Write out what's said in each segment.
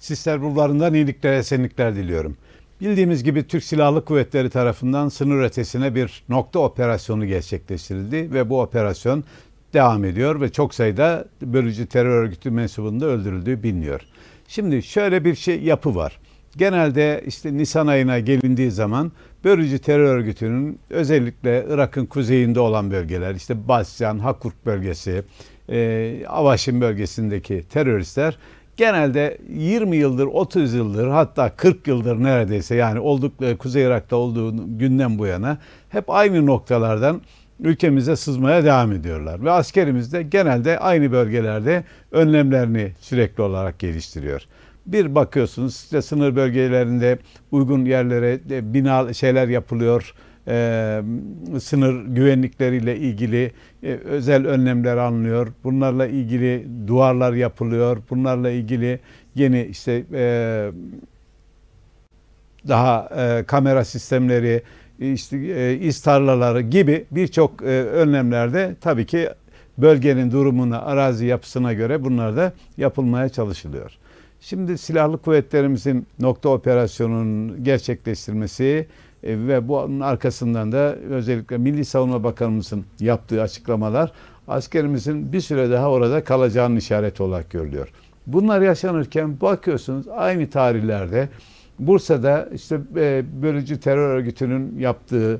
Sizler bulvarından iyiliklere esenlikler diliyorum. Bildiğimiz gibi Türk Silahlı Kuvvetleri tarafından sınır ötesine bir nokta operasyonu gerçekleştirildi ve bu operasyon devam ediyor ve çok sayıda bölücü terör örgütü mensubunda öldürüldüğü biliniyor. Şimdi şöyle bir şey yapı var. Genelde işte Nisan ayına gelindiği zaman bölücü terör örgütünün özellikle Irak'ın kuzeyinde olan bölgeler, işte Basyan, Hakurk bölgesi, e, Avaşin bölgesindeki teröristler genelde 20 yıldır, 30 yıldır hatta 40 yıldır neredeyse yani oldukları e, Kuzey Irak'ta olduğu günden bu yana hep aynı noktalardan ülkemize sızmaya devam ediyorlar. Ve askerimiz de genelde aynı bölgelerde önlemlerini sürekli olarak geliştiriyor. Bir bakıyorsunuz işte sınır bölgelerinde uygun yerlere bina şeyler yapılıyor, e, sınır güvenlikleriyle ilgili e, özel önlemler alınıyor. Bunlarla ilgili duvarlar yapılıyor. Bunlarla ilgili yeni işte e, daha e, kamera sistemleri, işte e, iz tarlaları gibi birçok e, önlemlerde tabii ki bölgenin durumuna, arazi yapısına göre bunlar da yapılmaya çalışılıyor. Şimdi silahlı kuvvetlerimizin nokta operasyonunun gerçekleştirmesi e, ve bunun arkasından da özellikle Milli Savunma Bakanımızın yaptığı açıklamalar askerimizin bir süre daha orada kalacağının işareti olarak görülüyor. Bunlar yaşanırken bakıyorsunuz aynı tarihlerde Bursa'da işte e, bölücü terör örgütünün yaptığı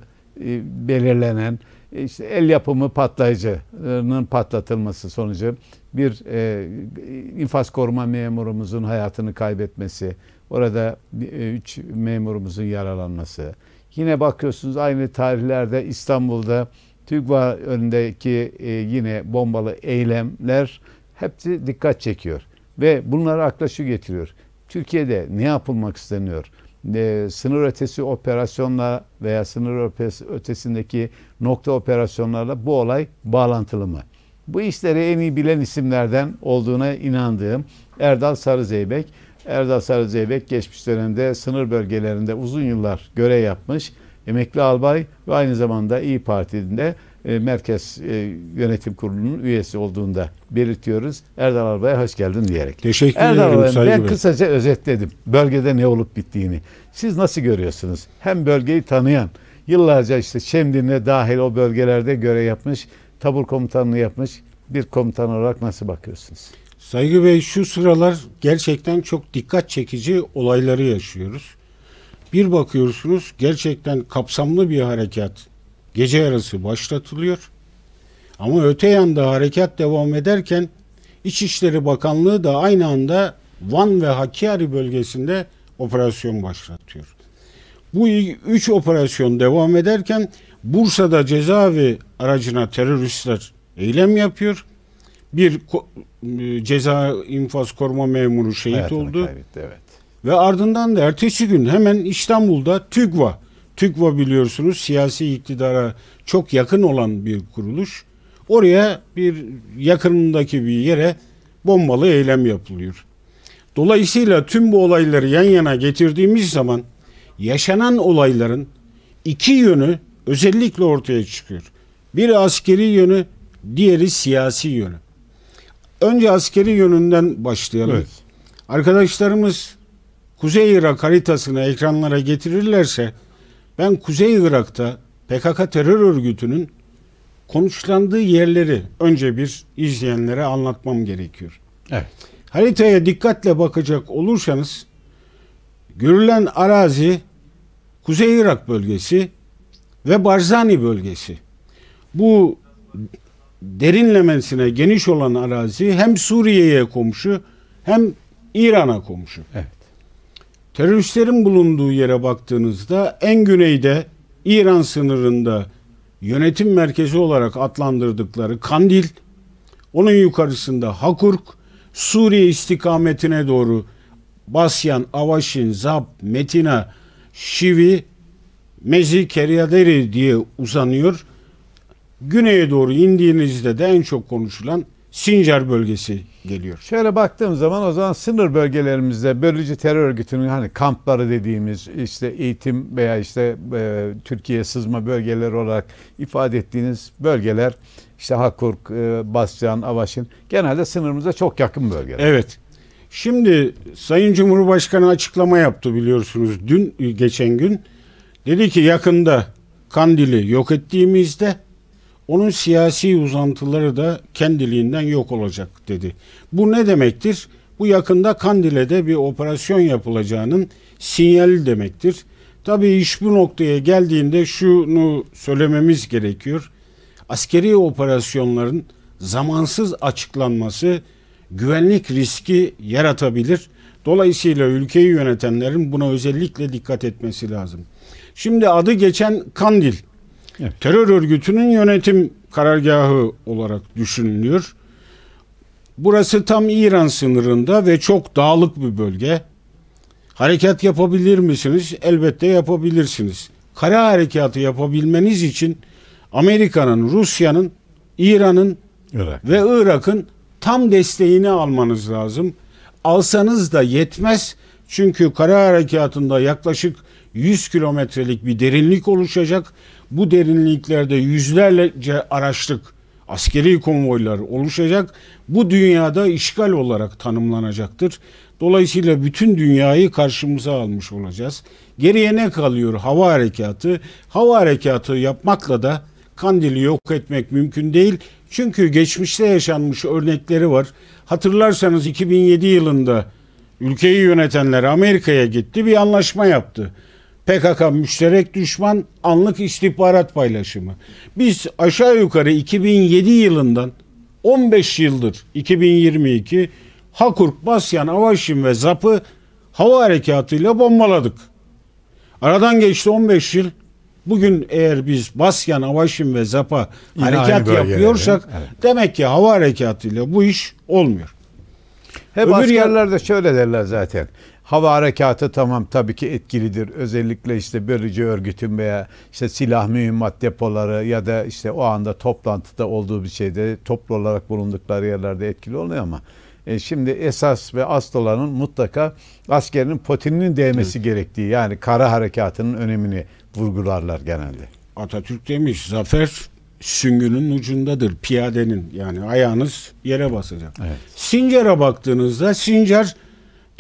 e, belirlenen işte el yapımı patlayıcının patlatılması sonucu bir e, infaz koruma memurumuzun hayatını kaybetmesi, orada 3 e, memurumuzun yaralanması, Yine bakıyorsunuz aynı tarihlerde İstanbul'da TÜGVA önündeki e, yine bombalı eylemler hepsi dikkat çekiyor. Ve bunları akla şu getiriyor. Türkiye'de ne yapılmak isteniyor? E, sınır ötesi operasyonla veya sınır ötesindeki nokta operasyonlarla bu olay bağlantılı mı? Bu işleri en iyi bilen isimlerden olduğuna inandığım Erdal Sarızeybek Erdal zeybek geçmiş dönemde sınır bölgelerinde uzun yıllar görev yapmış emekli albay ve aynı zamanda İyi Parti'nin de e, Merkez e, Yönetim Kurulu'nun üyesi da belirtiyoruz. Erdal Albay'a hoş geldin diyerek. Teşekkür Erdal ederim. Erdal ben kısaca özetledim. Bölgede ne olup bittiğini. Siz nasıl görüyorsunuz? Hem bölgeyi tanıyan, yıllarca işte Şemdin'e dahil o bölgelerde görev yapmış, tabur komutanlığı yapmış bir komutan olarak nasıl bakıyorsunuz? Saygı Bey şu sıralar gerçekten çok dikkat çekici olayları yaşıyoruz. Bir bakıyorsunuz gerçekten kapsamlı bir harekat gece yarısı başlatılıyor. Ama öte yanda harekat devam ederken İçişleri Bakanlığı da aynı anda Van ve Hakkari bölgesinde operasyon başlatıyor. Bu üç operasyon devam ederken Bursa'da cezaevi aracına teröristler eylem yapıyor bir e, ceza infaz koruma memuru şehit Hayatını oldu. Kaybetti, evet. Ve ardından da ertesi gün hemen İstanbul'da TÜGVA, TÜGVA biliyorsunuz siyasi iktidara çok yakın olan bir kuruluş. Oraya bir yakınındaki bir yere bombalı eylem yapılıyor. Dolayısıyla tüm bu olayları yan yana getirdiğimiz zaman yaşanan olayların iki yönü özellikle ortaya çıkıyor. Biri askeri yönü, diğeri siyasi yönü. Önce askeri yönünden başlayalım. Evet. Arkadaşlarımız Kuzey Irak haritasını ekranlara getirirlerse ben Kuzey Irak'ta PKK terör örgütünün konuşlandığı yerleri önce bir izleyenlere anlatmam gerekiyor. Evet. Haritaya dikkatle bakacak olursanız görülen arazi Kuzey Irak bölgesi ve Barzani bölgesi. Bu derinlemesine geniş olan arazi hem Suriye'ye komşu hem İran'a komşu. Evet. Teröristlerin bulunduğu yere baktığınızda en güneyde İran sınırında yönetim merkezi olarak adlandırdıkları Kandil, onun yukarısında Hakurk, Suriye istikametine doğru Basyan, Avaşin, Zab, Metina, Şivi, Mezi, Keryaderi diye uzanıyor güneye doğru indiğinizde de en çok konuşulan Sincar bölgesi geliyor. Şöyle baktığım zaman o zaman sınır bölgelerimizde bölücü terör örgütünün hani kampları dediğimiz işte eğitim veya işte e, Türkiye sızma bölgeleri olarak ifade ettiğiniz bölgeler işte Hakurk, e, Bascan, Avaşin genelde sınırımıza çok yakın bölgeler. Evet. Şimdi Sayın Cumhurbaşkanı açıklama yaptı biliyorsunuz dün geçen gün. Dedi ki yakında Kandil'i yok ettiğimizde onun siyasi uzantıları da kendiliğinden yok olacak dedi. Bu ne demektir? Bu yakında Kandile'de bir operasyon yapılacağının sinyali demektir. Tabii iş bu noktaya geldiğinde şunu söylememiz gerekiyor. Askeri operasyonların zamansız açıklanması güvenlik riski yaratabilir. Dolayısıyla ülkeyi yönetenlerin buna özellikle dikkat etmesi lazım. Şimdi adı geçen Kandil Evet. Terör örgütünün yönetim karargahı olarak düşünülüyor. Burası tam İran sınırında ve çok dağlık bir bölge. Harekat yapabilir misiniz? Elbette yapabilirsiniz. Kara harekatı yapabilmeniz için Amerika'nın, Rusya'nın, İran'ın Irak. ve Irak'ın tam desteğini almanız lazım. Alsanız da yetmez. Çünkü kara harekatında yaklaşık 100 kilometrelik bir derinlik oluşacak bu derinliklerde yüzlerce araçlık askeri konvoylar oluşacak. Bu dünyada işgal olarak tanımlanacaktır. Dolayısıyla bütün dünyayı karşımıza almış olacağız. Geriye ne kalıyor? Hava harekatı. Hava harekatı yapmakla da Kandil'i yok etmek mümkün değil. Çünkü geçmişte yaşanmış örnekleri var. Hatırlarsanız 2007 yılında ülkeyi yönetenler Amerika'ya gitti bir anlaşma yaptı. PKK müşterek düşman anlık istihbarat paylaşımı. Biz aşağı yukarı 2007 yılından 15 yıldır 2022 Hakurk, Basyan, Avaşin ve Zap'ı hava harekatıyla bombaladık. Aradan geçti 15 yıl. Bugün eğer biz Basyan, Avaşin ve Zap'a Yine harekat yapıyorsak evet. demek ki hava harekatıyla bu iş olmuyor. Hep Öbür askerler yer... de şöyle derler zaten. Hava harekatı tamam tabii ki etkilidir. Özellikle işte bölücü örgütün veya işte silah mühimmat depoları ya da işte o anda toplantıda olduğu bir şeyde toplu olarak bulundukları yerlerde etkili oluyor ama e, şimdi esas ve asıl olanın mutlaka askerinin potinin değmesi evet. gerektiği yani kara harekatının önemini vurgularlar genelde. Atatürk demiş zafer süngünün ucundadır piyadenin yani ayağınız yere basacak. Evet. Sincar'a baktığınızda Sincar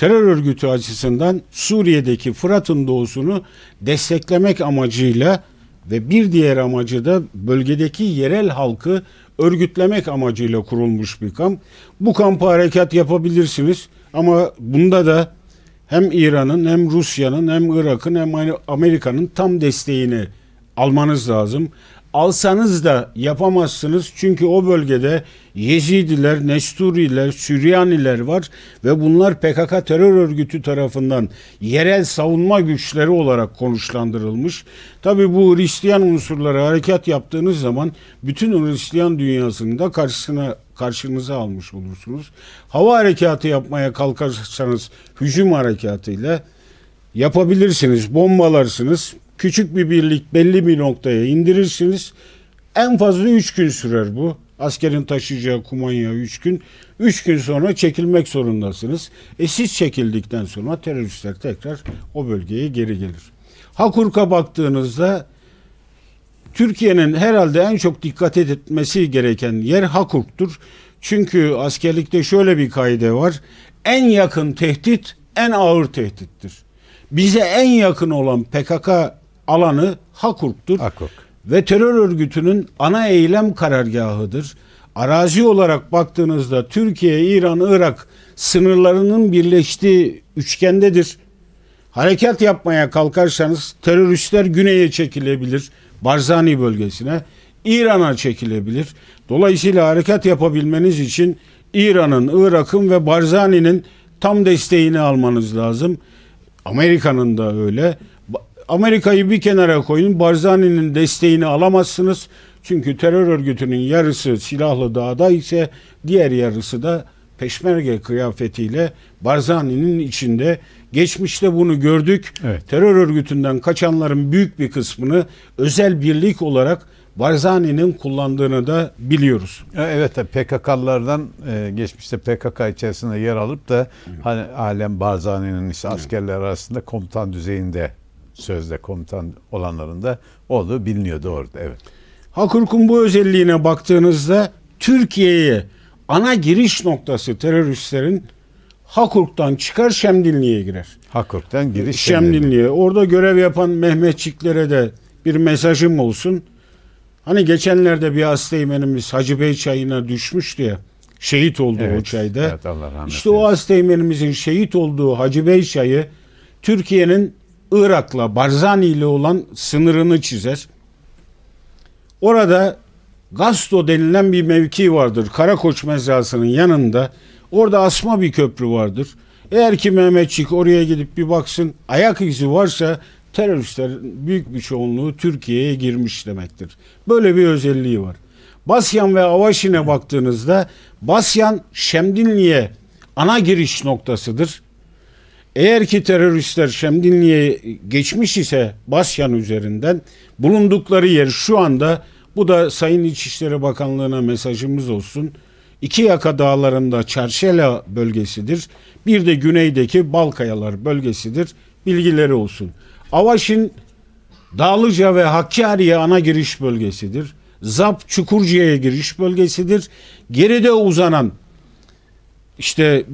terör örgütü açısından Suriye'deki Fırat'ın doğusunu desteklemek amacıyla ve bir diğer amacı da bölgedeki yerel halkı örgütlemek amacıyla kurulmuş bir kamp. Bu kampa harekat yapabilirsiniz ama bunda da hem İran'ın hem Rusya'nın hem Irak'ın hem Amerika'nın tam desteğini almanız lazım alsanız da yapamazsınız. Çünkü o bölgede Yezidiler, Nesturiler, Süryaniler var ve bunlar PKK terör örgütü tarafından yerel savunma güçleri olarak konuşlandırılmış. Tabi bu Hristiyan unsurlara harekat yaptığınız zaman bütün Hristiyan dünyasını da karşısına karşınıza almış olursunuz. Hava harekatı yapmaya kalkarsanız hücum harekatıyla yapabilirsiniz, bombalarsınız küçük bir birlik belli bir noktaya indirirsiniz. En fazla 3 gün sürer bu. Askerin taşıyacağı kumanya 3 gün. 3 gün sonra çekilmek zorundasınız. E siz çekildikten sonra teröristler tekrar o bölgeye geri gelir. Hakurka baktığınızda Türkiye'nin herhalde en çok dikkat etmesi gereken yer Hakurk'tur. Çünkü askerlikte şöyle bir kaide var. En yakın tehdit en ağır tehdittir. Bize en yakın olan PKK alanı Hakurk'tur. Hakuk. Ve terör örgütünün ana eylem karargahıdır. Arazi olarak baktığınızda Türkiye, İran, Irak sınırlarının birleştiği üçgendedir. Harekat yapmaya kalkarsanız teröristler güneye çekilebilir. Barzani bölgesine, İran'a çekilebilir. Dolayısıyla harekat yapabilmeniz için İran'ın, Irak'ın ve Barzani'nin tam desteğini almanız lazım. Amerika'nın da öyle. Amerika'yı bir kenara koyun. Barzani'nin desteğini alamazsınız. Çünkü terör örgütünün yarısı silahlı dağda ise diğer yarısı da peşmerge kıyafetiyle Barzani'nin içinde. Geçmişte bunu gördük. Evet. Terör örgütünden kaçanların büyük bir kısmını özel birlik olarak Barzani'nin kullandığını da biliyoruz. E, evet e, PKK'lardan e, geçmişte PKK içerisinde yer alıp da hani alem Barzani'nin ise askerler arasında komutan düzeyinde sözde komutan olanların da olduğu biliniyor doğru Evet. Hakurkun bu özelliğine baktığınızda Türkiye'ye ana giriş noktası teröristlerin Hakurk'tan çıkar Şemdinli'ye girer. Hakurk'tan giriş Şemdinli'ye. Şemdinli'ye. Orada görev yapan Mehmetçiklere de bir mesajım olsun. Hani geçenlerde bir asteğmenimiz Hacı Bey çayına düşmüş diye Şehit oldu evet, o çayda. Evet, Allah rahmet işte o asteğmenimizin şehit olduğu Hacı Bey çayı Türkiye'nin Irak'la Barzani ile olan sınırını çizer. Orada Gasto denilen bir mevki vardır. Karakoç mezrasının yanında. Orada asma bir köprü vardır. Eğer ki Mehmetçik oraya gidip bir baksın ayak izi varsa teröristler büyük bir çoğunluğu Türkiye'ye girmiş demektir. Böyle bir özelliği var. Basyan ve Avaşin'e baktığınızda Basyan Şemdinli'ye ana giriş noktasıdır. Eğer ki teröristler Şemdinli'ye geçmiş ise Basyan üzerinden bulundukları yer şu anda bu da Sayın İçişleri Bakanlığı'na mesajımız olsun. İki yaka dağlarında Çerşela bölgesidir. Bir de güneydeki Balkayalar bölgesidir. Bilgileri olsun. Avaş'ın Dağlıca ve Hakkari'ye ana giriş bölgesidir. Zap Çukurcuya giriş bölgesidir. Geride uzanan işte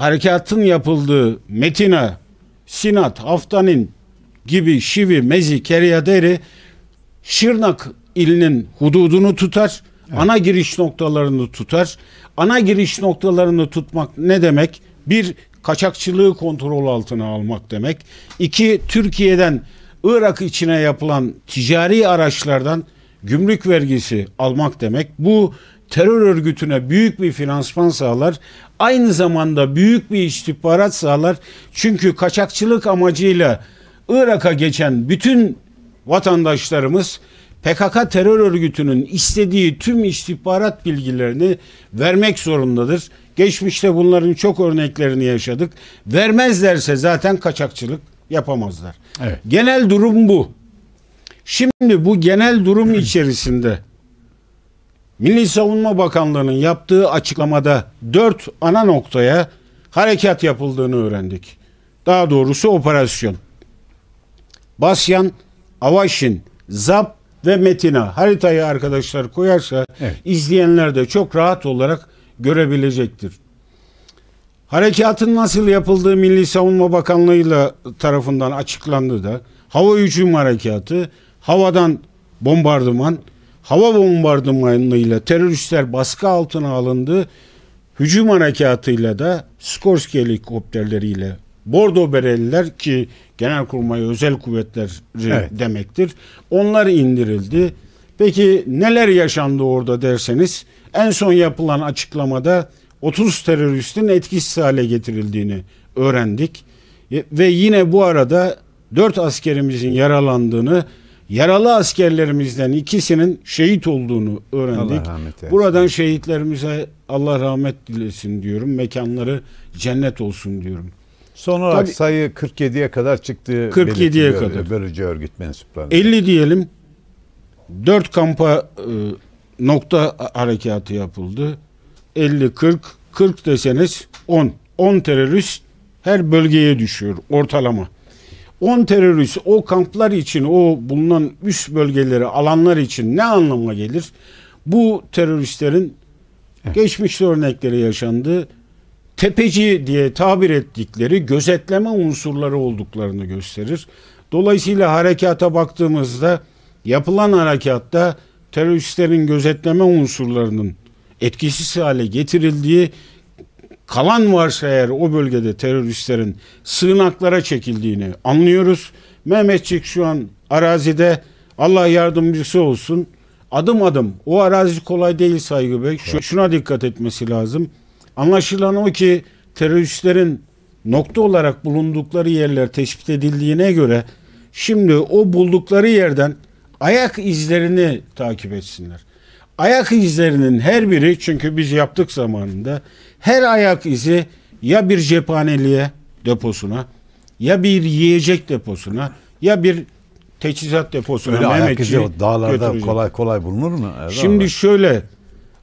harekatın yapıldığı Metina, Sinat, Haftanin gibi Şivi, Mezi, Keriyaderi Şırnak ilinin hududunu tutar. Evet. Ana giriş noktalarını tutar. Ana giriş noktalarını tutmak ne demek? Bir, kaçakçılığı kontrol altına almak demek. İki, Türkiye'den Irak içine yapılan ticari araçlardan gümrük vergisi almak demek. Bu terör örgütüne büyük bir finansman sağlar. Aynı zamanda büyük bir istihbarat sağlar. Çünkü kaçakçılık amacıyla Irak'a geçen bütün vatandaşlarımız PKK terör örgütünün istediği tüm istihbarat bilgilerini vermek zorundadır. Geçmişte bunların çok örneklerini yaşadık. Vermezlerse zaten kaçakçılık yapamazlar. Evet. Genel durum bu. Şimdi bu genel durum içerisinde Milli Savunma Bakanlığı'nın yaptığı açıklamada dört ana noktaya harekat yapıldığını öğrendik. Daha doğrusu operasyon. Basyan, Avaşin, Zap ve Metina haritayı arkadaşlar koyarsa evet. izleyenler de çok rahat olarak görebilecektir. Harekatın nasıl yapıldığı Milli Savunma Bakanlığı'yla tarafından açıklandı da hava hücum harekatı, havadan bombardıman, hava bombardımanıyla teröristler baskı altına alındı. Hücum harekatıyla da Skorsky helikopterleriyle Bordo Bereliler ki Genelkurmay Özel Kuvvetler evet. demektir. Onlar indirildi. Peki neler yaşandı orada derseniz en son yapılan açıklamada 30 teröristin etkisiz hale getirildiğini öğrendik. Ve yine bu arada 4 askerimizin yaralandığını yaralı askerlerimizden ikisinin şehit olduğunu öğrendik. Buradan şehitlerimize Allah rahmet dilesin diyorum. Mekanları cennet olsun diyorum. Son olarak Tabii, sayı 47'ye kadar çıktı. 47'ye kadar. Bölücü örgüt mensupları. 50 diyelim. 4 kampa e, nokta harekatı yapıldı. 50 40 40 deseniz 10. 10 terörist her bölgeye düşüyor ortalama. 10 terörist o kamplar için o bulunan üst bölgeleri alanlar için ne anlamına gelir? Bu teröristlerin evet. geçmişte örnekleri yaşandı. Tepeci diye tabir ettikleri gözetleme unsurları olduklarını gösterir. Dolayısıyla harekata baktığımızda yapılan harekatta teröristlerin gözetleme unsurlarının etkisiz hale getirildiği kalan varsa eğer o bölgede teröristlerin sığınaklara çekildiğini anlıyoruz. Mehmetçik şu an arazide Allah yardımcısı olsun. Adım adım o arazi kolay değil Saygı Bey. Şu, şuna dikkat etmesi lazım. Anlaşılan o ki teröristlerin nokta olarak bulundukları yerler tespit edildiğine göre şimdi o buldukları yerden ayak izlerini takip etsinler. Ayak izlerinin her biri çünkü biz yaptık zamanında her ayak izi ya bir cephaneliğe deposuna ya bir yiyecek deposuna ya bir teçhizat deposuna Öyle ayak izi dağlarda götürecek. kolay kolay bulunur mu? Erdoğan şimdi abi? şöyle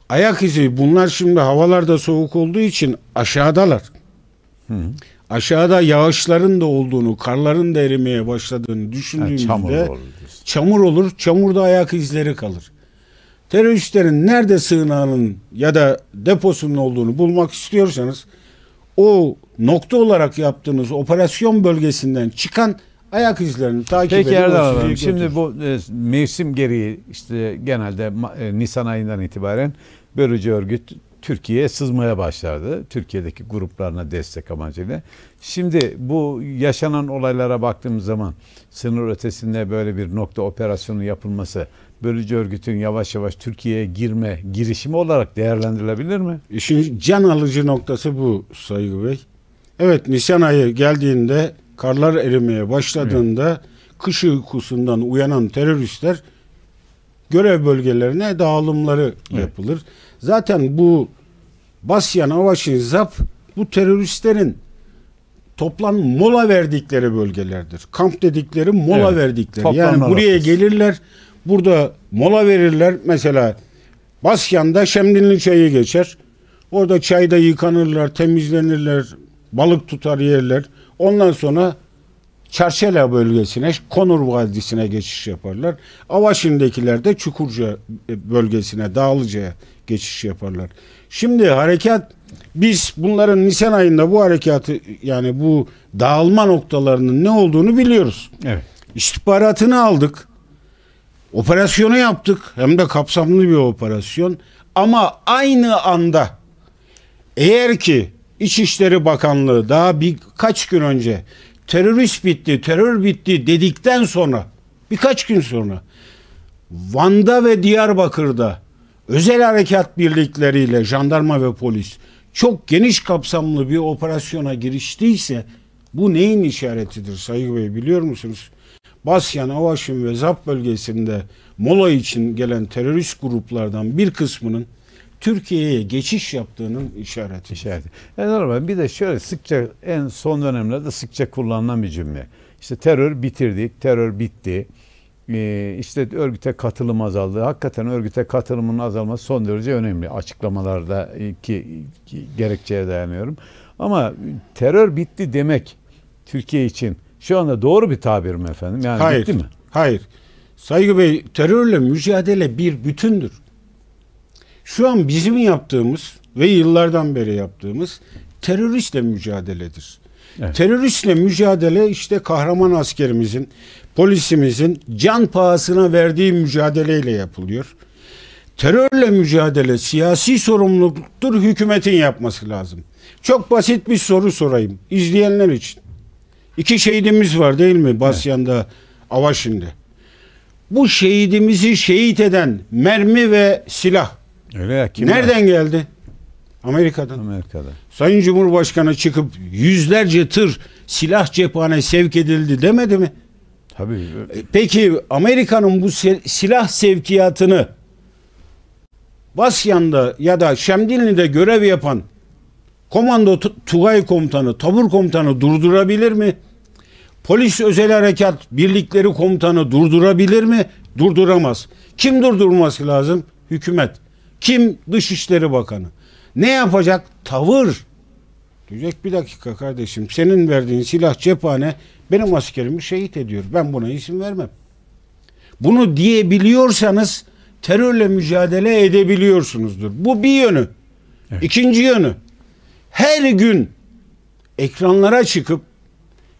ayak izi bunlar şimdi havalarda soğuk olduğu için aşağıdalar. -hı. Aşağıda yağışların da olduğunu, karların da erimeye başladığını düşündüğümüzde yani çamur, olur. çamur olur. Çamurda ayak izleri kalır teröristlerin nerede sığınağının ya da deposunun olduğunu bulmak istiyorsanız o nokta olarak yaptığınız operasyon bölgesinden çıkan ayak izlerini takip Peki, edin. Peki Şimdi bu e, mevsim gereği işte genelde e, Nisan ayından itibaren bölücü örgüt Türkiye'ye sızmaya başladı. Türkiye'deki gruplarına destek amacıyla. Şimdi bu yaşanan olaylara baktığımız zaman sınır ötesinde böyle bir nokta operasyonu yapılması bölücü örgütün yavaş yavaş Türkiye'ye girme girişimi olarak değerlendirilebilir mi? İşin can alıcı noktası bu Saygı Bey. Evet Nisan ayı geldiğinde karlar erimeye başladığında evet. kış uykusundan uyanan teröristler görev bölgelerine dağılımları evet. yapılır. Zaten bu Basyan Avaşin Zap bu teröristlerin toplan mola verdikleri bölgelerdir. Kamp dedikleri mola evet. verdikleri. Toplam yani noktası. buraya gelirler Burada mola verirler. Mesela Basyan'da Şemdinli çayı geçer. Orada çayda yıkanırlar, temizlenirler, balık tutar yerler. Ondan sonra Çarşela bölgesine, Konur Vadisi'ne geçiş yaparlar. Avaşin'dekiler de Çukurca bölgesine, Dağlıca'ya geçiş yaparlar. Şimdi harekat biz bunların Nisan ayında bu harekatı yani bu dağılma noktalarının ne olduğunu biliyoruz. Evet. İstihbaratını aldık. Operasyonu yaptık. Hem de kapsamlı bir operasyon. Ama aynı anda eğer ki İçişleri Bakanlığı daha birkaç gün önce terörist bitti, terör bitti dedikten sonra birkaç gün sonra Van'da ve Diyarbakır'da özel harekat birlikleriyle jandarma ve polis çok geniş kapsamlı bir operasyona giriştiyse bu neyin işaretidir Sayın Bey biliyor musunuz? Basyan, Avaşin ve Zap bölgesinde mola için gelen terörist gruplardan bir kısmının Türkiye'ye geçiş yaptığının işareti. İşareti. Yani e, normal bir de şöyle sıkça en son dönemlerde sıkça kullanılan bir cümle. İşte terör bitirdik, terör bitti. Ee, işte örgüte katılım azaldı. Hakikaten örgüte katılımın azalması son derece önemli. açıklamalarda e, ki gerekçeye dayanıyorum. Ama terör bitti demek Türkiye için şu anda doğru bir tabir mi efendim? Yani hayır, bitti mi? Hayır. Saygı Bey terörle mücadele bir bütündür. Şu an bizim yaptığımız ve yıllardan beri yaptığımız teröristle mücadeledir. Evet. Teröristle mücadele işte kahraman askerimizin, polisimizin can pahasına verdiği mücadeleyle yapılıyor. Terörle mücadele siyasi sorumluluktur hükümetin yapması lazım. Çok basit bir soru sorayım izleyenler için. İki şehidimiz var değil mi? Basyan'da, evet. Avaşin'de. Bu şehidimizi şehit eden mermi ve silah Öyle ya, kim nereden var? geldi? Amerika'dan. Amerika'da. Sayın Cumhurbaşkanı çıkıp yüzlerce tır silah cephane sevk edildi demedi mi? Tabii. E, peki Amerika'nın bu silah sevkiyatını Basyan'da ya da Şemdinli'de görev yapan komando Tugay komutanı, tabur komutanı durdurabilir mi? Polis özel harekat birlikleri komutanı durdurabilir mi? Durduramaz. Kim durdurması lazım? Hükümet. Kim? Dışişleri Bakanı. Ne yapacak? Tavır. Diyecek bir dakika kardeşim senin verdiğin silah cephane benim askerimi şehit ediyor. Ben buna isim vermem. Bunu diyebiliyorsanız terörle mücadele edebiliyorsunuzdur. Bu bir yönü. Evet. İkinci yönü her gün ekranlara çıkıp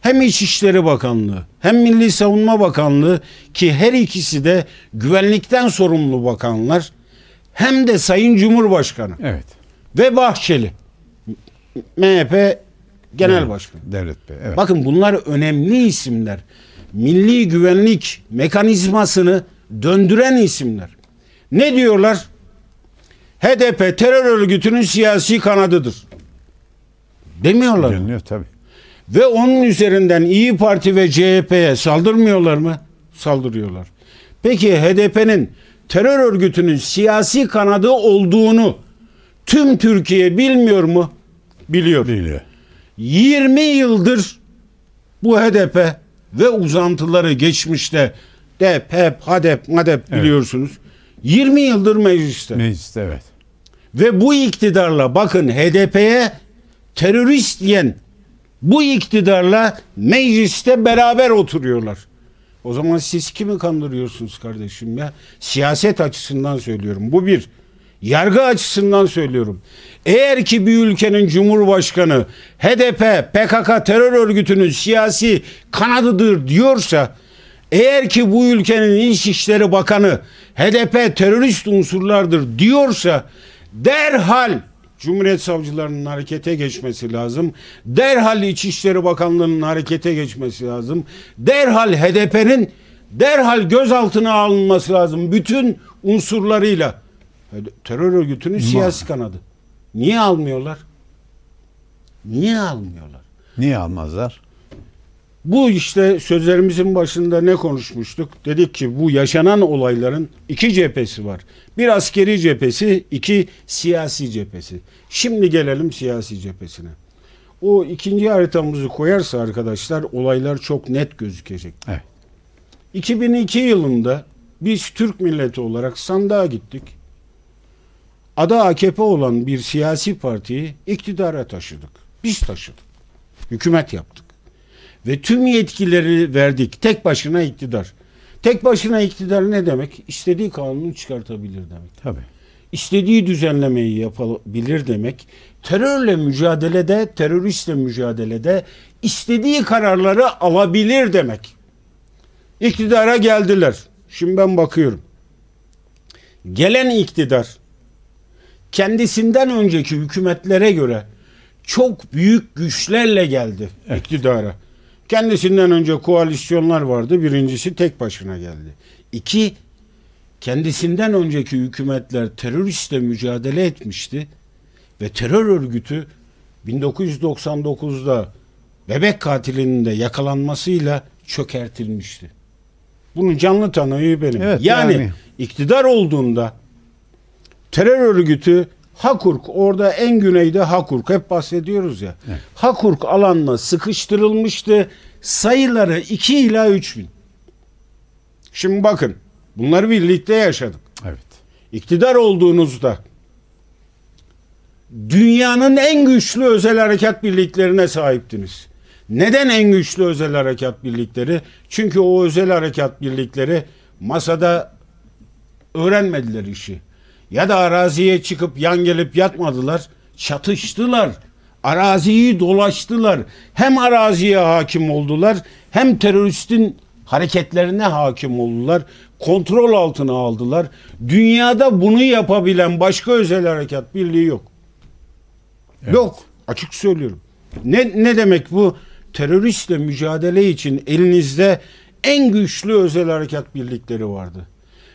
hem İçişleri Bakanlığı hem Milli Savunma Bakanlığı ki her ikisi de güvenlikten sorumlu bakanlar hem de Sayın Cumhurbaşkanı. Evet. Ve Bahçeli. MHP Genel evet, Başkanı. Devlet Bey. Evet. Bakın bunlar önemli isimler. Milli güvenlik mekanizmasını döndüren isimler. Ne diyorlar? HDP terör örgütünün siyasi kanadıdır. Demiyorlar. Deniliyor tabii. Ve onun üzerinden İyi Parti ve CHP'ye saldırmıyorlar mı? Saldırıyorlar. Peki HDP'nin terör örgütünün siyasi kanadı olduğunu tüm Türkiye bilmiyor mu? Biliyor. Biliyor. 20 yıldır bu HDP ve uzantıları geçmişte DEP, HEP, HADEP, MADEP evet. biliyorsunuz. 20 yıldır mecliste. Mecliste evet. Ve bu iktidarla bakın HDP'ye terörist diyen bu iktidarla mecliste beraber oturuyorlar. O zaman siz kimi kandırıyorsunuz kardeşim ya? Siyaset açısından söylüyorum. Bu bir. Yargı açısından söylüyorum. Eğer ki bir ülkenin cumhurbaşkanı HDP, PKK terör örgütünün siyasi kanadıdır diyorsa eğer ki bu ülkenin İçişleri Bakanı HDP terörist unsurlardır diyorsa derhal Cumhuriyet Savcılarının harekete geçmesi lazım. Derhal İçişleri Bakanlığı'nın harekete geçmesi lazım. Derhal HDP'nin derhal gözaltına alınması lazım. Bütün unsurlarıyla. Terör örgütünün siyasi kanadı. Niye almıyorlar? Niye almıyorlar? Niye almazlar? Bu işte sözlerimizin başında ne konuşmuştuk? Dedik ki bu yaşanan olayların iki cephesi var. Bir askeri cephesi, iki siyasi cephesi. Şimdi gelelim siyasi cephesine. O ikinci haritamızı koyarsa arkadaşlar olaylar çok net gözükecek. Evet. 2002 yılında biz Türk milleti olarak sandığa gittik. Ada AKP olan bir siyasi partiyi iktidara taşıdık. Biz taşıdık. Hükümet yaptık. Ve tüm yetkileri verdik. Tek başına iktidar. Tek başına iktidar ne demek? İstediği kanunu çıkartabilir demek. Tabii. İstediği düzenlemeyi yapabilir demek. Terörle mücadelede, teröristle mücadelede istediği kararları alabilir demek. İktidara geldiler. Şimdi ben bakıyorum. Gelen iktidar kendisinden önceki hükümetlere göre çok büyük güçlerle geldi evet. iktidara. Kendisinden önce koalisyonlar vardı. Birincisi tek başına geldi. İki, kendisinden önceki hükümetler teröristle mücadele etmişti ve terör örgütü 1999'da bebek katilinin de yakalanmasıyla çökertilmişti. Bunu canlı tanığı benim. Evet, yani, yani iktidar olduğunda terör örgütü Hakurk orada en güneyde Hakurk hep bahsediyoruz ya. Evet. Hakurk alanla sıkıştırılmıştı. Sayıları 2 ila 3 bin. Şimdi bakın bunları birlikte yaşadık. Evet. İktidar olduğunuzda dünyanın en güçlü özel harekat birliklerine sahiptiniz. Neden en güçlü özel harekat birlikleri? Çünkü o özel harekat birlikleri masada öğrenmediler işi ya da araziye çıkıp yan gelip yatmadılar. Çatıştılar. Araziyi dolaştılar. Hem araziye hakim oldular hem teröristin hareketlerine hakim oldular. Kontrol altına aldılar. Dünyada bunu yapabilen başka özel harekat birliği yok. Evet. Yok. Açık söylüyorum. Ne, ne demek bu? Teröristle mücadele için elinizde en güçlü özel harekat birlikleri vardı.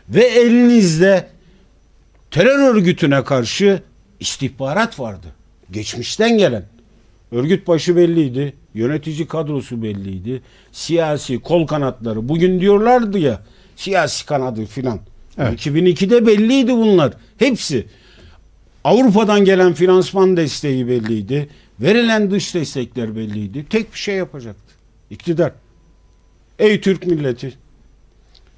Ve elinizde terör örgütüne karşı istihbarat vardı. Geçmişten gelen. Örgüt başı belliydi. Yönetici kadrosu belliydi. Siyasi kol kanatları. Bugün diyorlardı ya siyasi kanadı filan. Evet. 2002'de belliydi bunlar. Hepsi. Avrupa'dan gelen finansman desteği belliydi. Verilen dış destekler belliydi. Tek bir şey yapacaktı. İktidar. Ey Türk milleti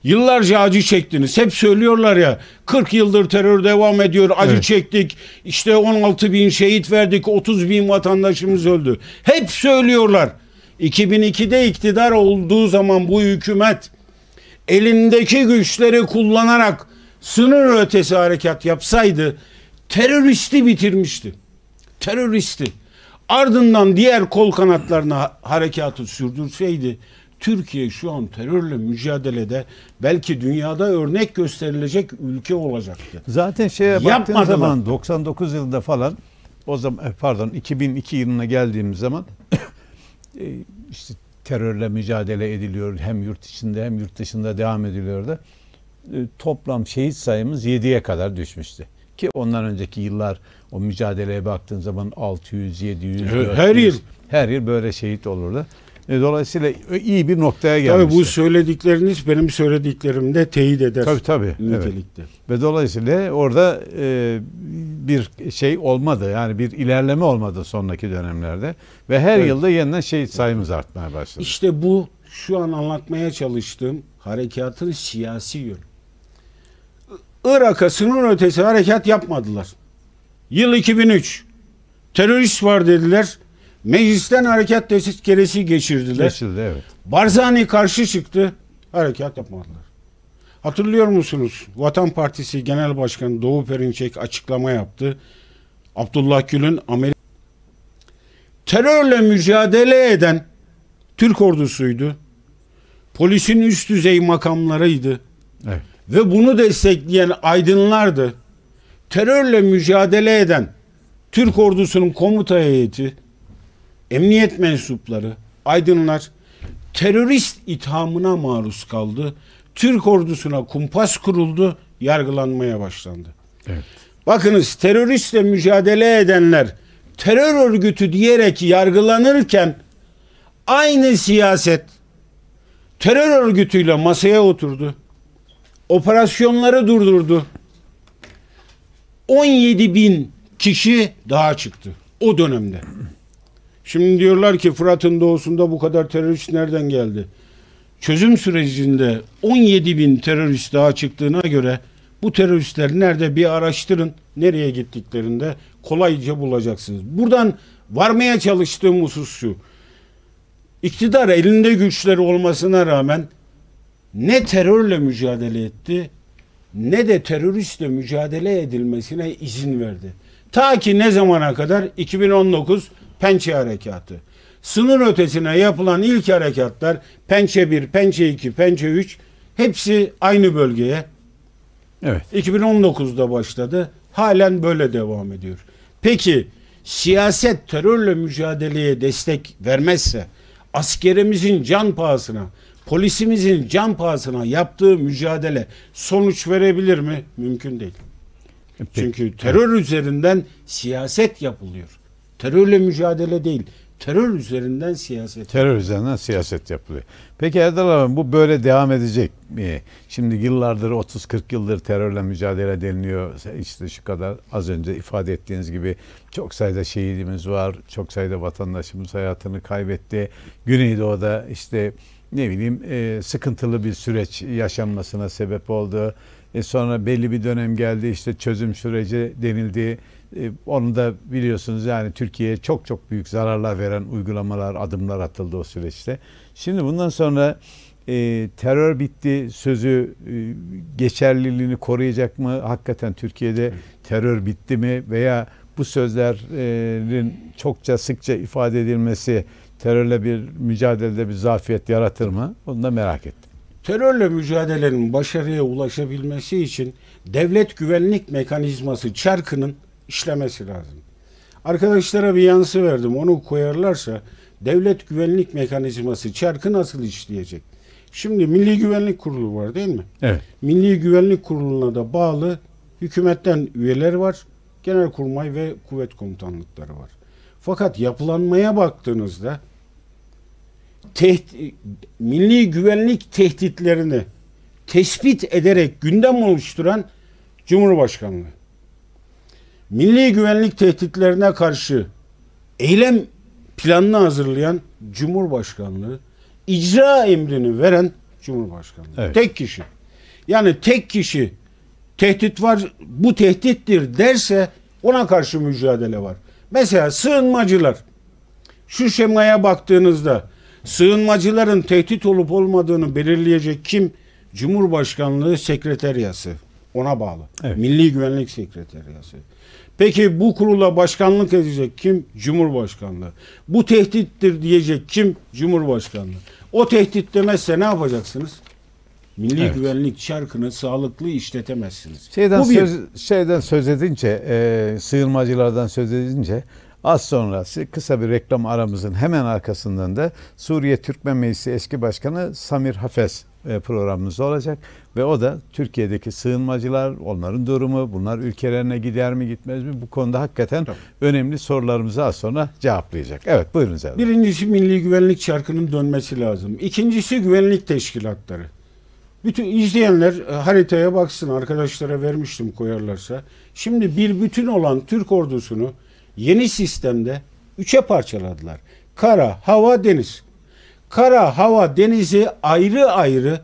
Yıllarca acı çektiniz. Hep söylüyorlar ya 40 yıldır terör devam ediyor. Acı evet. çektik. İşte 16 bin şehit verdik. 30 bin vatandaşımız öldü. Hep söylüyorlar. 2002'de iktidar olduğu zaman bu hükümet elindeki güçleri kullanarak sınır ötesi harekat yapsaydı teröristi bitirmişti. Teröristi. Ardından diğer kol kanatlarına harekatı sürdürseydi Türkiye şu an terörle mücadelede belki dünyada örnek gösterilecek ülke olacaktı. Zaten şeye baktığın zaman 99 yılında falan o zaman e, pardon 2002 yılına geldiğimiz zaman e, işte terörle mücadele ediliyor hem yurt içinde hem yurt dışında devam ediliyordu. E, toplam şehit sayımız 7'ye kadar düşmüştü. Ki ondan önceki yıllar o mücadeleye baktığın zaman 600, 700, 400, her yıl her yıl böyle şehit olurdu. E, dolayısıyla iyi bir noktaya gelmiştir. Tabii bu söyledikleriniz benim söylediklerimde teyit eder. Tabii tabii. Nitelikte. Evet. Ve dolayısıyla orada e, bir şey olmadı. Yani bir ilerleme olmadı sonraki dönemlerde. Ve her evet. yılda yeniden şehit sayımız artmaya başladı. İşte bu şu an anlatmaya çalıştığım harekatın siyasi yön. Irak'a sınır ötesi harekat yapmadılar. Yıl 2003. Terörist var dediler. Meclisten harekat tezkeresi geçirdiler. Geçirdi evet. Barzani karşı çıktı. Harekat yapmadılar. Hatırlıyor musunuz? Vatan Partisi Genel Başkanı Doğu Perinçek açıklama yaptı. Abdullah Gül'ün Amerika terörle mücadele eden Türk ordusuydu. Polisin üst düzey makamlarıydı. Evet. Ve bunu destekleyen aydınlardı. Terörle mücadele eden Türk ordusunun komuta heyeti emniyet mensupları, aydınlar terörist ithamına maruz kaldı. Türk ordusuna kumpas kuruldu, yargılanmaya başlandı. Evet. Bakınız teröristle mücadele edenler terör örgütü diyerek yargılanırken aynı siyaset terör örgütüyle masaya oturdu. Operasyonları durdurdu. 17 bin kişi daha çıktı o dönemde. Şimdi diyorlar ki Fırat'ın doğusunda bu kadar terörist nereden geldi? Çözüm sürecinde 17 bin terörist daha çıktığına göre bu teröristler nerede bir araştırın nereye gittiklerinde kolayca bulacaksınız. Buradan varmaya çalıştığım husus şu. İktidar elinde güçleri olmasına rağmen ne terörle mücadele etti ne de teröristle mücadele edilmesine izin verdi. Ta ki ne zamana kadar? 2019 pençe harekatı. Sınır ötesine yapılan ilk harekatlar pençe 1, pençe 2, pençe 3 hepsi aynı bölgeye. Evet. 2019'da başladı. Halen böyle devam ediyor. Peki siyaset terörle mücadeleye destek vermezse askerimizin can pahasına, polisimizin can pahasına yaptığı mücadele sonuç verebilir mi? Mümkün değil. Peki. Çünkü terör üzerinden siyaset yapılıyor. Terörle mücadele değil. Terör üzerinden siyaset. Terör üzerinden siyaset yapılıyor. Peki Erdal abi bu böyle devam edecek mi? Şimdi yıllardır 30-40 yıldır terörle mücadele deniliyor. İşte şu kadar az önce ifade ettiğiniz gibi çok sayıda şehidimiz var. Çok sayıda vatandaşımız hayatını kaybetti. Güneydoğu'da işte ne bileyim e, sıkıntılı bir süreç yaşanmasına sebep oldu. E sonra belli bir dönem geldi işte çözüm süreci denildi. E, onu da biliyorsunuz yani Türkiye'ye çok çok büyük zararlar veren uygulamalar, adımlar atıldı o süreçte. Şimdi bundan sonra e, terör bitti sözü e, geçerliliğini koruyacak mı? Hakikaten Türkiye'de terör bitti mi? Veya bu sözlerin çokça sıkça ifade edilmesi terörle bir mücadelede bir zafiyet yaratır mı? Onu da merak ettim. Terörle mücadelenin başarıya ulaşabilmesi için devlet güvenlik mekanizması çarkının işlemesi lazım. Arkadaşlara bir yansı verdim. Onu koyarlarsa devlet güvenlik mekanizması çarkı nasıl işleyecek? Şimdi Milli Güvenlik Kurulu var değil mi? Evet. Milli Güvenlik Kurulu'na da bağlı hükümetten üyeler var. Genelkurmay ve kuvvet komutanlıkları var. Fakat yapılanmaya baktığınızda teht- milli güvenlik tehditlerini tespit ederek gündem oluşturan Cumhurbaşkanlığı milli güvenlik tehditlerine karşı eylem planını hazırlayan Cumhurbaşkanlığı, icra emrini veren Cumhurbaşkanlığı. Evet. Tek kişi. Yani tek kişi tehdit var, bu tehdittir derse ona karşı mücadele var. Mesela sığınmacılar. Şu şemaya baktığınızda sığınmacıların tehdit olup olmadığını belirleyecek kim? Cumhurbaşkanlığı sekreteriyası ona bağlı. Evet. Milli Güvenlik Sekreteriyası. Peki bu kurula başkanlık edecek kim? Cumhurbaşkanlığı. Bu tehdittir diyecek kim? Cumhurbaşkanlığı. O tehdit demezse ne yapacaksınız? Milli evet. güvenlik çarkını sağlıklı işletemezsiniz. Şeyden, bu bir... söz, şeyden söz edince, e, sığınmacılardan söz edince Az sonra kısa bir reklam aramızın hemen arkasından da Suriye Türkmen Meclisi eski başkanı Samir Hafez e, programımız olacak ve o da Türkiye'deki sığınmacılar, onların durumu, bunlar ülkelerine gider mi gitmez mi bu konuda hakikaten Tabii. önemli sorularımızı az sonra cevaplayacak. Evet buyurun Zeynep. Birincisi milli güvenlik çarkının dönmesi lazım. İkincisi güvenlik teşkilatları. Bütün izleyenler e, haritaya baksın arkadaşlara vermiştim koyarlarsa. Şimdi bir bütün olan Türk ordusunu yeni sistemde üçe parçaladılar. Kara, hava, deniz kara, hava, denizi ayrı ayrı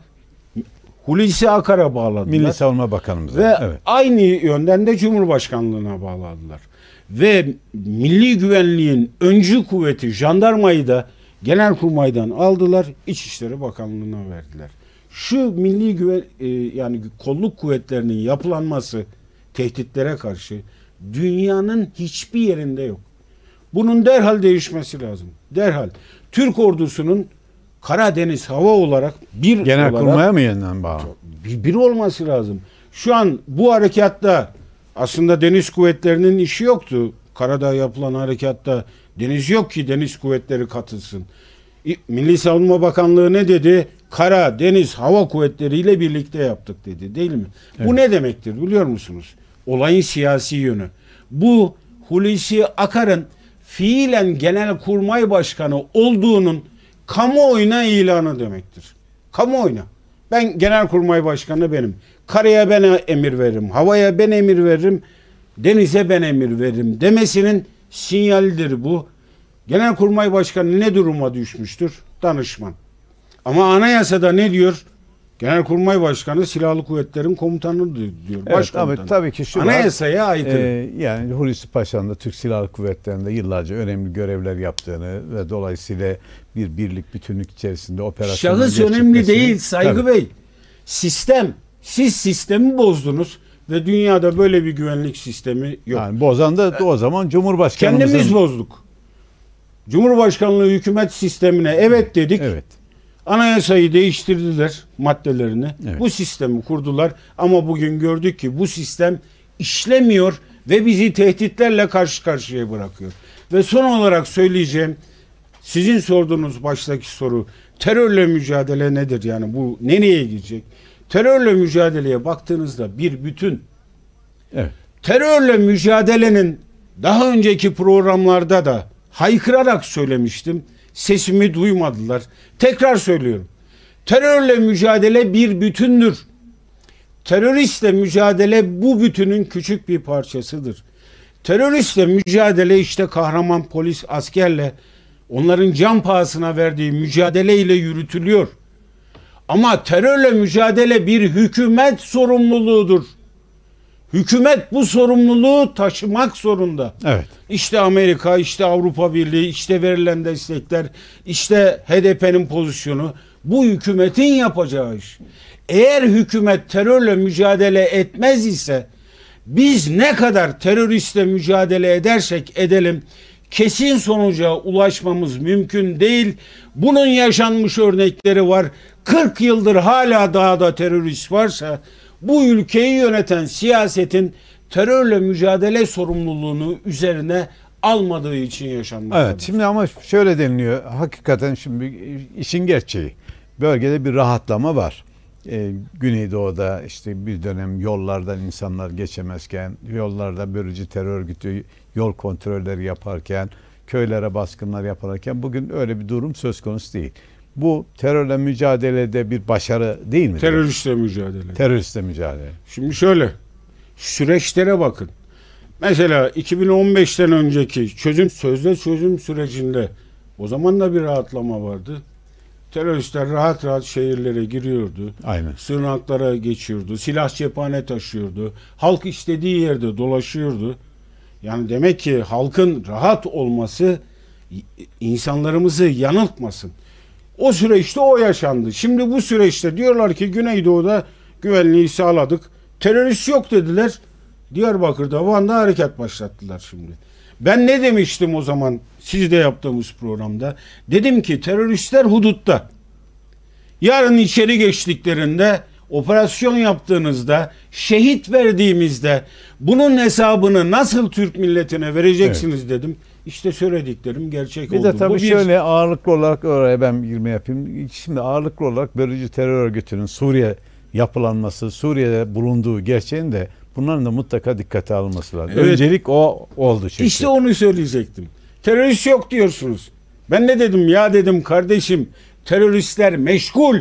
Hulusi Akar'a bağladılar. Milli Savunma Bakanımıza. Ve evet. aynı yönden de Cumhurbaşkanlığına bağladılar. Ve milli güvenliğin öncü kuvveti jandarmayı da Genelkurmay'dan aldılar, İçişleri Bakanlığı'na verdiler. Şu milli güven e, yani kolluk kuvvetlerinin yapılanması tehditlere karşı dünyanın hiçbir yerinde yok. Bunun derhal değişmesi lazım. Derhal. Türk ordusunun Karadeniz hava olarak bir Genel olarak, kurmaya mı yeniden bağlı? Bir, bir olması lazım. Şu an bu harekatta aslında deniz kuvvetlerinin işi yoktu. Karada yapılan harekatta deniz yok ki deniz kuvvetleri katılsın. Milli Savunma Bakanlığı ne dedi? Kara, deniz, hava kuvvetleriyle birlikte yaptık dedi değil mi? Evet. Bu ne demektir biliyor musunuz? Olayın siyasi yönü. Bu Hulusi Akar'ın fiilen genel kurmay başkanı olduğunun kamuoyuna ilanı demektir. Kamuoyuna. Ben genelkurmay başkanı benim. Karaya ben emir veririm. Havaya ben emir veririm. Denize ben emir veririm demesinin sinyalidir bu. Genelkurmay başkanı ne duruma düşmüştür? Danışman. Ama anayasada ne diyor? Genelkurmay Başkanı silahlı kuvvetlerin komutanı diyor. Evet, Tabii, tabii ki şu Anayasaya var, e, aykırı. E, yani Hulusi Paşa'nın da Türk Silahlı Kuvvetleri'nde yıllarca önemli görevler yaptığını ve dolayısıyla bir birlik bütünlük içerisinde operasyon Şahıs önemli değil Saygı tabii. Bey. Sistem. Siz sistemi bozdunuz ve dünyada böyle bir güvenlik sistemi yok. Yani bozan da o zaman Cumhurbaşkanımızın... Kendimiz bozduk. Cumhurbaşkanlığı hükümet sistemine evet dedik. Evet. Anayasayı değiştirdiler maddelerini. Evet. Bu sistemi kurdular ama bugün gördük ki bu sistem işlemiyor ve bizi tehditlerle karşı karşıya bırakıyor. Ve son olarak söyleyeceğim sizin sorduğunuz baştaki soru terörle mücadele nedir? Yani bu nereye gidecek? Terörle mücadeleye baktığınızda bir bütün. Evet. Terörle mücadelenin daha önceki programlarda da haykırarak söylemiştim Sesimi duymadılar. Tekrar söylüyorum. Terörle mücadele bir bütündür. Teröristle mücadele bu bütünün küçük bir parçasıdır. Teröristle mücadele işte kahraman polis askerle onların can pahasına verdiği mücadele ile yürütülüyor. Ama terörle mücadele bir hükümet sorumluluğudur. Hükümet bu sorumluluğu taşımak zorunda. Evet. İşte Amerika, işte Avrupa Birliği, işte verilen destekler, işte HDP'nin pozisyonu. Bu hükümetin yapacağı iş. Eğer hükümet terörle mücadele etmez ise biz ne kadar teröristle mücadele edersek edelim kesin sonuca ulaşmamız mümkün değil. Bunun yaşanmış örnekleri var. 40 yıldır hala daha da terörist varsa bu ülkeyi yöneten siyasetin terörle mücadele sorumluluğunu üzerine almadığı için yaşanmaktadır. Evet şimdi ama şöyle deniliyor hakikaten şimdi işin gerçeği bölgede bir rahatlama var. Ee, Güneydoğu'da işte bir dönem yollardan insanlar geçemezken, yollarda bölücü terör örgütü yol kontrolleri yaparken, köylere baskınlar yaparken bugün öyle bir durum söz konusu değil. Bu terörle mücadelede bir başarı değil mi? Teröristle mücadele. Teröristle mücadele. Şimdi şöyle süreçlere bakın. Mesela 2015'ten önceki çözüm sözde çözüm sürecinde o zaman da bir rahatlama vardı. Teröristler rahat rahat şehirlere giriyordu. Aynen. Sığınaklara geçiyordu. Silah cephane taşıyordu. Halk istediği yerde dolaşıyordu. Yani demek ki halkın rahat olması insanlarımızı yanıltmasın. O süreçte o yaşandı. Şimdi bu süreçte diyorlar ki Güneydoğu'da güvenliği sağladık. Terörist yok dediler. Diyarbakır'da, Van'da hareket başlattılar şimdi. Ben ne demiştim o zaman sizde yaptığımız programda? Dedim ki teröristler hudutta. Yarın içeri geçtiklerinde operasyon yaptığınızda, şehit verdiğimizde bunun hesabını nasıl Türk milletine vereceksiniz evet. dedim. İşte söylediklerim gerçek bir oldu. Bir de tabii Bu şöyle bir... ağırlıklı olarak oraya ben girme yapayım. Şimdi ağırlıklı olarak bölücü terör örgütünün Suriye yapılanması, Suriye'de bulunduğu gerçeğin de bunların da mutlaka dikkate alınması lazım. Evet. Öncelik o oldu çünkü. İşte onu söyleyecektim. Terörist yok diyorsunuz. Ben ne dedim ya dedim kardeşim teröristler meşgul.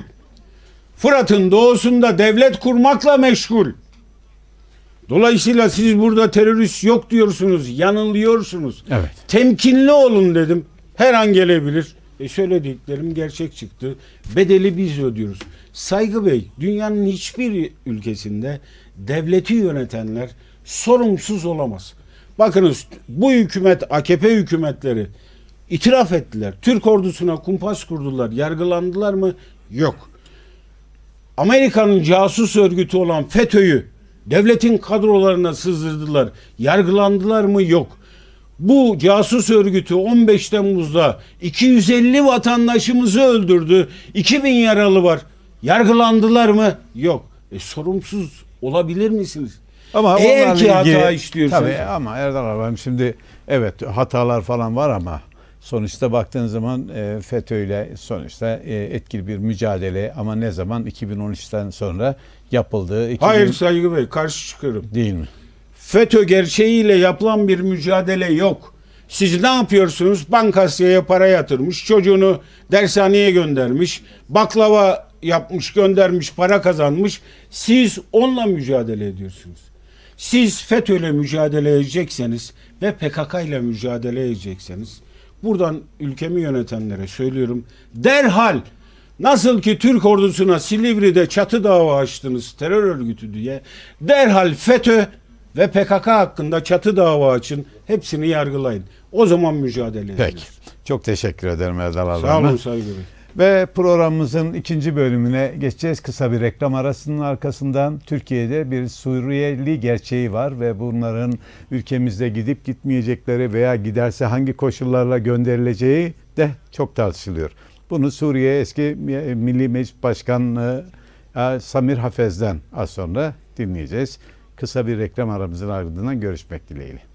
Fırat'ın doğusunda devlet kurmakla meşgul. Dolayısıyla siz burada terörist yok diyorsunuz, yanılıyorsunuz. Evet. Temkinli olun dedim. Her an gelebilir. E söylediklerim gerçek çıktı. Bedeli biz ödüyoruz. Saygı Bey, dünyanın hiçbir ülkesinde devleti yönetenler sorumsuz olamaz. Bakınız bu hükümet, AKP hükümetleri itiraf ettiler. Türk ordusuna kumpas kurdular. Yargılandılar mı? Yok. Amerika'nın casus örgütü olan FETÖ'yü Devletin kadrolarına sızdırdılar. Yargılandılar mı? Yok. Bu casus örgütü 15 Temmuz'da 250 vatandaşımızı öldürdü. 2000 yaralı var. Yargılandılar mı? Yok. E, sorumsuz olabilir misiniz? Ama Eğer ki ilgili, hata işliyorsunuz. Tabii ama Erdal abim şimdi evet hatalar falan var ama sonuçta baktığın zaman e, FETÖ ile sonuçta e, etkili bir mücadele ama ne zaman 2013'ten sonra yapıldı. 2000... Hayır Saygı Bey karşı çıkıyorum. Değil mi? FETÖ gerçeğiyle yapılan bir mücadele yok. Siz ne yapıyorsunuz? Bankasya'ya para yatırmış, çocuğunu dershaneye göndermiş, baklava yapmış, göndermiş, para kazanmış. Siz onunla mücadele ediyorsunuz. Siz FETÖ'yle mücadele edecekseniz ve PKK ile mücadele edecekseniz buradan ülkemi yönetenlere söylüyorum. Derhal Nasıl ki Türk ordusuna Silivri'de çatı dava açtınız terör örgütü diye derhal FETÖ ve PKK hakkında çatı dava açın. Hepsini yargılayın. O zaman mücadele ederiz. Peki. Çok teşekkür ederim Erdal Sağ olun saygı Ve programımızın ikinci bölümüne geçeceğiz. Kısa bir reklam arasının arkasından Türkiye'de bir Suriyeli gerçeği var ve bunların ülkemizde gidip gitmeyecekleri veya giderse hangi koşullarla gönderileceği de çok tartışılıyor. Bunu Suriye eski e, Milli Meclis Başkanı e, Samir Hafez'den az sonra dinleyeceğiz. Kısa bir reklam aramızın ardından görüşmek dileğiyle.